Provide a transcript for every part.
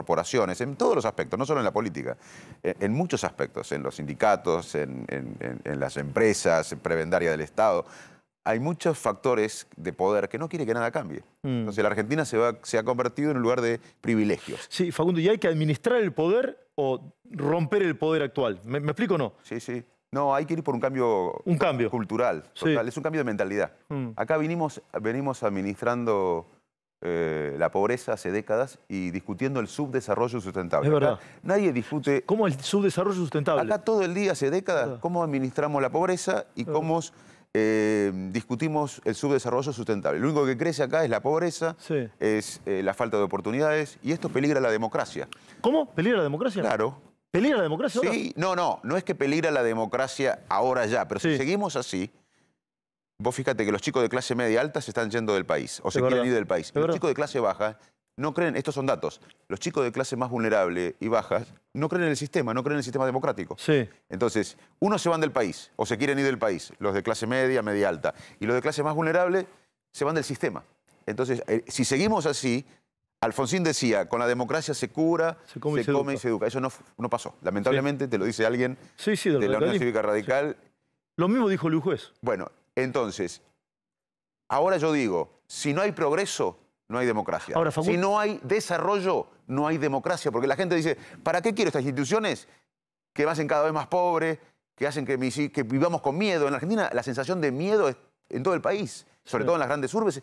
corporaciones, en todos los aspectos, no solo en la política, en, muchos aspectos, en los sindicatos, en, las empresas, en prebendaria del Estado hay muchos factores de poder que no quiere que nada cambie. Mm. Entonces la Argentina se, ha convertido en un lugar de privilegios. Sí, Facundo, ¿y hay que administrar el poder o romper el poder actual? ¿Me, explico o no? Sí, sí. No, hay que ir por un cambio, un cambio. cultural. Es un cambio de mentalidad. Mm. Acá vinimos, venimos administrando eh, la pobreza hace décadas y discutiendo el subdesarrollo sustentable. Es verdad. nadie discute... ¿Cómo el subdesarrollo sustentable? Acá todo el día, hace décadas, cómo administramos la pobreza y cómo eh, discutimos el subdesarrollo sustentable. Lo único que crece acá es la pobreza, es eh, la falta de oportunidades y esto peligra la democracia. ¿Cómo? ¿Peligra la democracia? Claro. ¿Peligra la democracia ahora? Sí, no, no, no es que peligra la democracia ahora ya, pero si seguimos así, Vos fíjate que los chicos de clase media alta se están yendo del país o se quieren ir del país. Los chicos de clase baja no creen, estos son datos, los chicos de clase más vulnerable y bajas no creen en el sistema, no creen en el sistema democrático. Sí. Entonces, unos se van del país o se quieren ir del país, los de clase media, media alta, y los de clase más vulnerable se van del sistema. Entonces, eh, si seguimos así, Alfonsín decía, con la democracia se cura, se come, y, se educa. Eso no, pasó. Lamentablemente, te lo dice alguien de la Unión Cívica Radical. Lo mismo dijo Luis Juez. Bueno, entonces, ahora yo digo, si no hay progreso, no hay democracia. si no hay desarrollo, no hay democracia. Porque la gente dice, ¿para qué quiero estas instituciones que me hacen cada vez más pobre, que hacen que, vivamos con miedo? En la Argentina la sensación de miedo es en todo el país, sobre todo en las grandes urbes.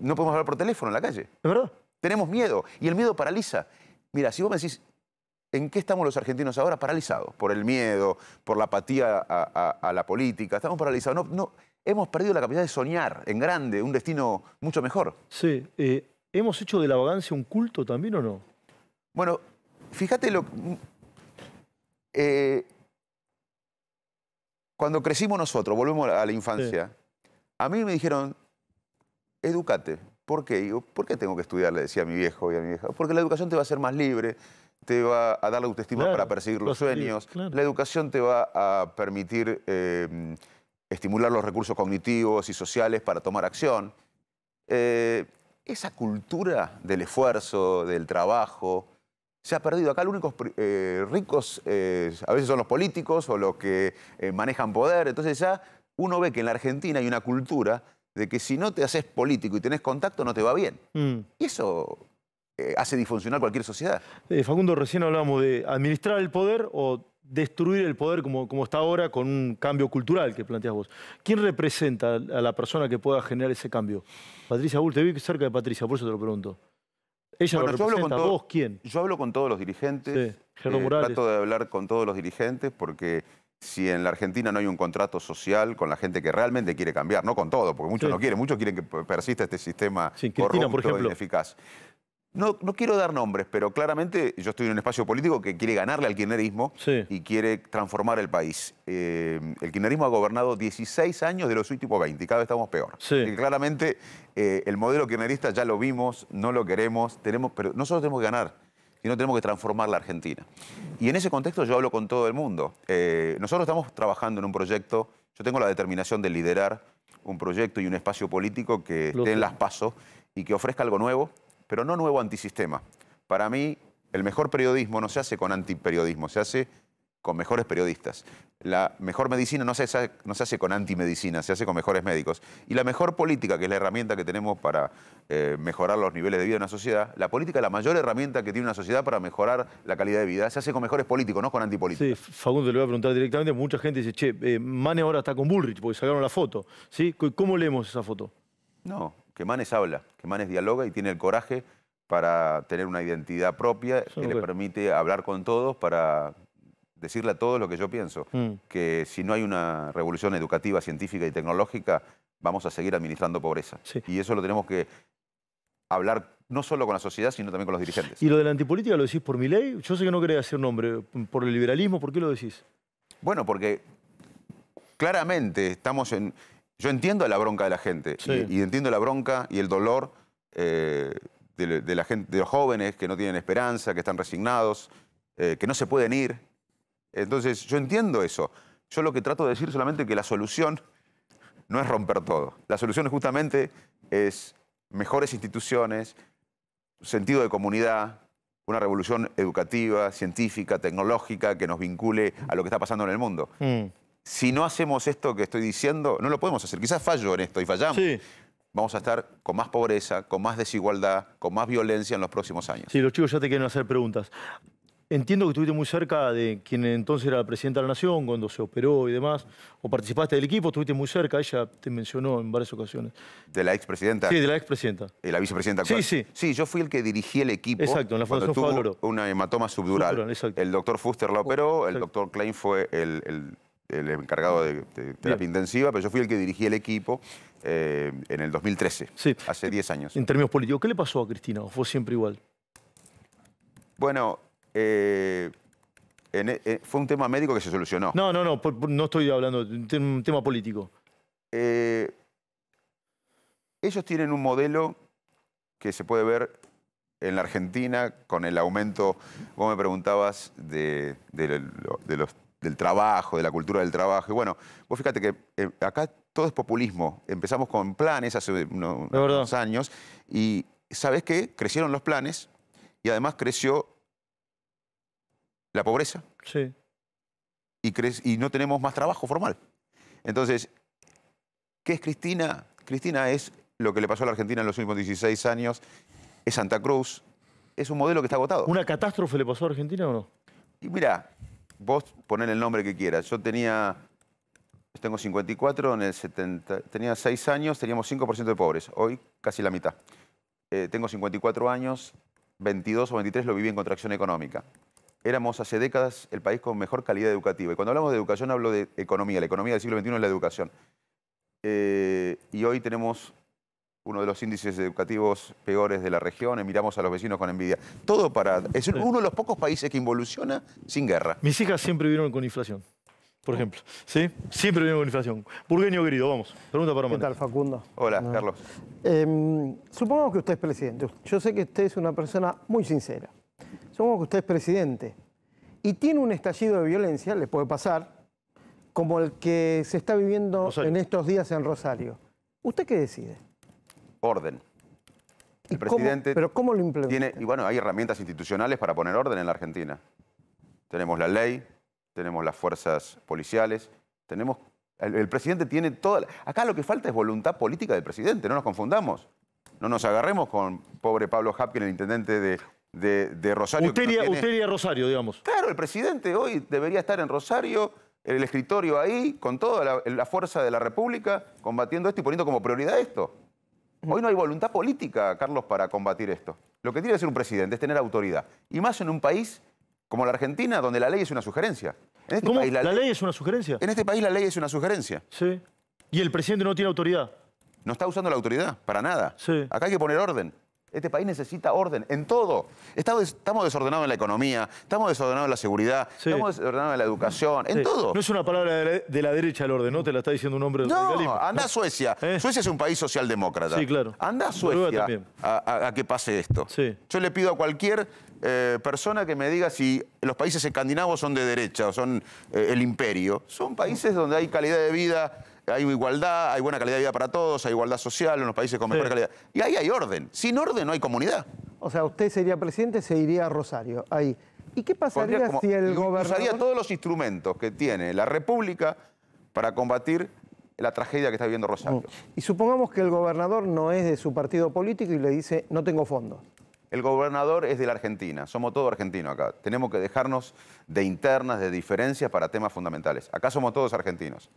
no podemos hablar por teléfono en la calle. ¿Es verdad? Tenemos miedo y el miedo paraliza. Mira, si vos me decís, ¿en qué estamos los argentinos ahora paralizados? Por el miedo, por la apatía a, a la política. Estamos paralizados. No, no, hemos perdido la capacidad de soñar en grande, un destino mucho mejor. Sí. Eh, ¿Hemos hecho de la vagancia un culto también o no? Bueno, fíjate lo... Mm, eh, cuando crecimos nosotros, volvemos a la infancia, a mí me dijeron, educate. ¿Por qué? ¿por qué tengo que estudiar? Le decía a mi viejo y a mi vieja. Porque la educación te va a hacer más libre, te va a dar la autoestima para perseguir los, sueños, la educación te va a permitir... Eh, estimular los recursos cognitivos y sociales para tomar acción. Eh, esa cultura del esfuerzo, del trabajo, se ha perdido. Acá los únicos eh, ricos eh, a veces son los políticos o los que manejan poder. Entonces ya uno ve que en la Argentina hay una cultura de que si no te haces político y tenés contacto no te va bien. Mm. Y eso hace disfuncionar cualquier sociedad. Facundo, recién hablábamos de administrar el poder o destruir el poder como, como está ahora con un cambio cultural que planteas vos. ¿Quién representa a la persona que pueda generar ese cambio? Patricia Bull, te vi cerca de Patricia, por eso te lo pregunto. Ella representa, yo vos, ¿quién? Yo hablo con todos los dirigentes. Sí, eh, trato de hablar con todos los dirigentes porque si en la Argentina no hay un contrato social con la gente que realmente quiere cambiar, no con todo, porque muchos no quieren, muchos quieren que persista este sistema corrupto por e ejemplo, e ineficaz. No, quiero dar nombres, pero claramente yo estoy en un espacio político que quiere ganarle al kirchnerismo y quiere transformar el país. Eh, el kirchnerismo ha gobernado 16 años de los últimos 20 y cada vez estamos peor. claramente eh, el modelo kirchnerista ya lo vimos, no lo queremos, tenemos, pero nosotros tenemos que ganar, y no tenemos que transformar la Argentina. Y en ese contexto yo hablo con todo el mundo. Eh, nosotros estamos trabajando en un proyecto, yo tengo la determinación de liderar un proyecto y un espacio político que den esté en las pasos y que ofrezca algo nuevo pero no nuevo antisistema. Para mí, el mejor periodismo no se hace con antiperiodismo, se hace con mejores periodistas. La mejor medicina no se, hace, no se hace con antimedicina, se hace con mejores médicos. Y la mejor política, que es la herramienta que tenemos para eh, mejorar los niveles de vida de una sociedad, la política, es la mayor herramienta que tiene una sociedad para mejorar la calidad de vida, se hace con mejores políticos, no con antipolíticos. Sí, Facundo, le voy a preguntar directamente, mucha gente dice, che, eh, Mane ahora está con Bullrich, porque sacaron la foto. ¿sí? ¿Cómo leemos esa foto? No, que Manes habla, que Manes dialoga y tiene el coraje para tener una identidad propia que le permite hablar con todos para decirle a todos lo que yo pienso. Mm. Que si no hay una revolución educativa, científica y tecnológica, vamos a seguir administrando pobreza. Y eso lo tenemos que hablar no solo con la sociedad, sino también con los dirigentes. ¿Y lo de la antipolítica lo decís por mi ley? Yo sé que no quería hacer nombre. ¿Por el liberalismo? ¿Por qué lo decís? Bueno, porque claramente estamos en, yo entiendo la bronca de la gente y, entiendo la bronca y el dolor eh, de, la gente, de los jóvenes que no tienen esperanza, que están resignados, eh, que no se pueden ir. Entonces, yo entiendo eso. Yo lo que trato de decir solamente es que la solución no es romper todo. La solución justamente es mejores instituciones, sentido de comunidad, una revolución educativa, científica, tecnológica que nos vincule a lo que está pasando en el mundo. Mm si no hacemos esto que estoy diciendo, no lo podemos hacer. Quizás fallo en esto y fallamos. Vamos a estar con más pobreza, con más desigualdad, con más violencia en los próximos años. Sí, los chicos ya te quieren hacer preguntas. Entiendo que estuviste muy cerca de quien entonces era la presidenta de la Nación, cuando se operó y demás, o participaste del equipo, estuviste muy cerca, ella te mencionó en varias ocasiones. ¿De la expresidenta? Sí, de la expresidenta. ¿Y la vicepresidenta actual? Sí, sí. Sí, yo fui el que dirigí el equipo. Exacto, en la Fundación tuvo una hematoma subdural. el doctor Fuster la operó, el doctor Klein fue el el encargado de, terapia intensiva, pero yo fui el que dirigí el equipo eh, en el 2013, hace 10 años. En términos políticos, ¿qué le pasó a Cristina? ¿O fue siempre igual? Bueno, eh, eh, fue un tema médico que se solucionó. No, no, no, no estoy hablando de un tema político. ellos tienen un modelo que se puede ver en la Argentina con el aumento, vos me preguntabas, de los del trabajo, de la cultura del trabajo. bueno, vos fíjate que eh, acá todo es populismo. Empezamos con planes hace unos, años y sabes qué? Crecieron los planes y además creció la pobreza. Sí. Y, y no tenemos más trabajo formal. Entonces, ¿qué es Cristina? Cristina es lo que le pasó a la Argentina en los últimos 16 años, es Santa Cruz, es un modelo que está agotado. ¿Una catástrofe le pasó a Argentina o no? Y mira, vos poner el nombre que quieras. Yo tenía, tengo 54, en el 70, tenía 6 años, teníamos 5% de pobres, hoy casi la mitad. Eh, tengo 54 años, 22 o 23 lo viví en contracción económica. Éramos hace décadas el país con mejor calidad educativa. Y cuando hablamos de educación hablo de economía. La economía del siglo XXI es la educación. Eh, y hoy tenemos uno de los índices educativos peores de la región, y miramos a los vecinos con envidia. Todo para... Es uno de los pocos países que involuciona sin guerra. Mis hijas siempre vivieron con inflación, por oh. ejemplo. ¿Sí? Siempre vivieron con inflación. Burgueño querido, vamos. Pregunta para momento. ¿Qué tal, Facundo? Hola, Carlos. Em, supongamos que usted es presidente. Yo sé que usted es una persona muy sincera. Supongamos que usted es presidente y tiene un estallido de violencia, le puede pasar, como el que se está viviendo en estos días en Rosario. ¿Usted qué decide? orden. El presidente. ¿Pero cómo lo implementa? Tiene, y bueno, hay herramientas institucionales para poner orden en la Argentina. Tenemos la ley, tenemos las fuerzas policiales, tenemos. El, presidente tiene toda. acá lo que falta es voluntad política del presidente, no nos confundamos. No nos agarremos con pobre Pablo Hapkin, el intendente de, Rosario. Usted Rosario, digamos. Claro, el presidente hoy debería estar en Rosario, en el escritorio ahí, con toda la, la fuerza de la República, combatiendo esto y poniendo como prioridad esto. Hoy no hay voluntad política, Carlos, para combatir esto. Lo que tiene que ser un presidente es tener autoridad. Y más en un país como la Argentina, donde la ley es una sugerencia. En este País, la, ¿La ley es una sugerencia? En este país la ley es una sugerencia. Sí. ¿Y el presidente no tiene autoridad? No está usando la autoridad, para nada. Sí. Acá hay que poner orden. Este país necesita orden en todo. Estamos desordenados en la economía, estamos desordenados en la seguridad, estamos desordenados en la educación, en todo. No es una palabra de la, derecha el orden, ¿no? Te la está diciendo un hombre del no, Anda Suecia. ¿Eh? Suecia es un país socialdemócrata. Sí, claro. Anda a Suecia a, a, que pase esto. Yo le pido a cualquier eh, persona que me diga si los países escandinavos son de derecha o son eh, el imperio. Son países donde hay calidad de vida, hay igualdad, hay buena calidad de vida para todos, hay igualdad social en los países con mejor calidad. Y ahí hay orden. Sin orden no hay comunidad. O sea, usted sería presidente, se iría a Rosario, ahí. ¿Y qué pasaría si el gobernador...? Usaría todos los instrumentos que tiene la República para combatir la tragedia que está viviendo Rosario. Y supongamos que el gobernador no es de su partido político y le dice, no tengo fondos. El gobernador es de la Argentina, somos todos argentinos acá. Tenemos que dejarnos de internas, de diferencias para temas fundamentales. Acá somos todos argentinos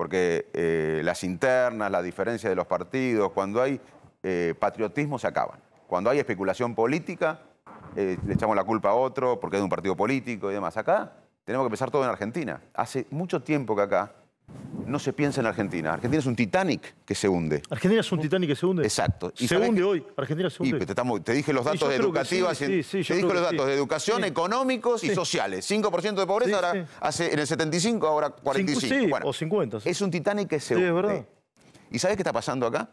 porque eh, las internas, la diferencia de los partidos, cuando hay eh, patriotismo se acaban. Cuando hay especulación política, eh, le echamos la culpa a otro porque es de un partido político y demás. Acá tenemos que empezar todo en Argentina. Hace mucho tiempo que acá no se piensa en Argentina. Argentina es un Titanic que se hunde. Argentina es un Titanic que se hunde. Exacto. se hunde hoy. Argentina se hunde. te, dije los datos educativos. te los datos de educación, económicos y sociales. 5% de pobreza ahora hace en el 75, ahora 45. o 50. Es un Titanic que se hunde. Es verdad. ¿Y sabes qué está pasando acá?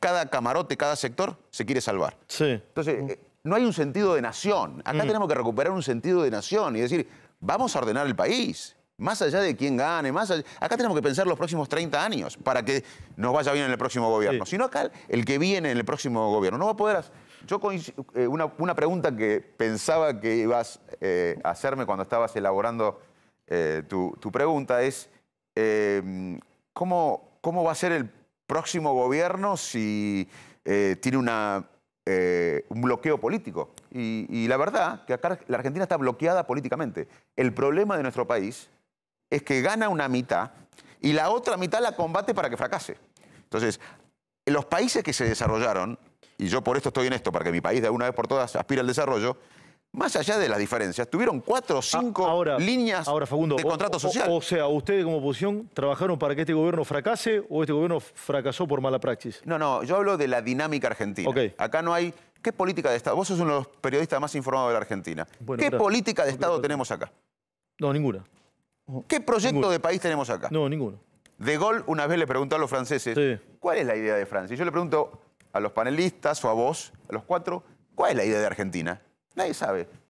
Cada camarote, cada sector se quiere salvar. Entonces, mm. eh, no hay un sentido de nación. Acá mm. tenemos que recuperar un sentido de nación y decir, vamos a ordenar el país. Más allá de quién gane, más acá tenemos que pensar los próximos 30 años para que nos vaya bien en el próximo gobierno. ...sino Si acá el que viene en el próximo gobierno no va a poder... Yo eh, una, pregunta que pensaba que ibas eh, a hacerme cuando estabas elaborando eh, tu, pregunta es, ¿cómo, ¿cómo va a ser el próximo gobierno si tiene una un bloqueo político. Y, y, la verdad que acá la Argentina está bloqueada políticamente. El problema de nuestro país es que gana una mitad y la otra mitad la combate para que fracase. Entonces, los países que se desarrollaron, y yo por esto estoy en esto, para que mi país de una vez por todas aspire al desarrollo, más allá de las diferencias, tuvieron cuatro o cinco ah, líneas de contrato social. O, sea, ustedes como oposición trabajaron para que este gobierno fracase o este gobierno fracasó por mala praxis. No, no, yo hablo de la dinámica argentina. Acá no hay... ¿Qué política de Estado? Vos sos uno de los periodistas más informados de la Argentina. ¿Qué política de Estado tenemos acá? No, ninguna. ¿Qué proyecto de país tenemos acá? No, ninguno. De Gaulle una vez le preguntó a los franceses, ¿cuál es la idea de Francia? Y yo le pregunto a los panelistas o a vos, a los cuatro, ¿cuál es la idea de Argentina? Nadie sabe.